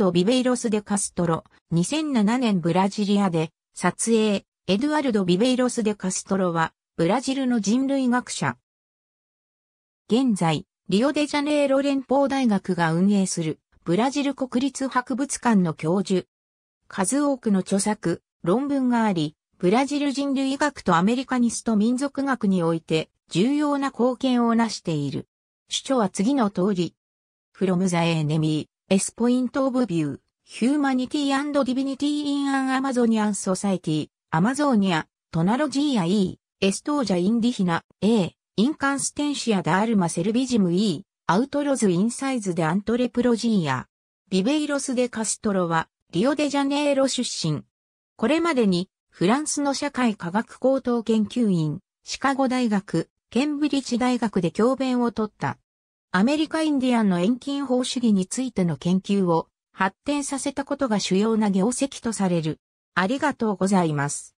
ド・ビベイロス・デ・カストロ、2007年ブラジリアで、撮影、エドゥアルド・ビベイロス・デ・カストロは、ブラジルの人類学者。現在、リオデジャネイロ連邦大学が運営する、ブラジル国立博物館の教授。数多くの著作、論文があり、ブラジル人類学とアメリカニスト民族学において、重要な貢献をなしている。主張は次の通り。フロムザエネミー。S Point of View, Humanity and Divinity in an Amazonian Society, Amazonia, Tonologia E, Estoja Indihina, A, Inconstantia de Alma Servigium E, Outros Insides de Antreprogia. ビベイロス・デ・カストロは、リオデジャネイロ出身。これまでに、フランスの社会科学高等研究院、シカゴ大学、ケンブリッジ大学で教鞭を取った。アメリカインディアンの遠近法主義についての研究を発展させたことが主要な業績とされる。ありがとうございます。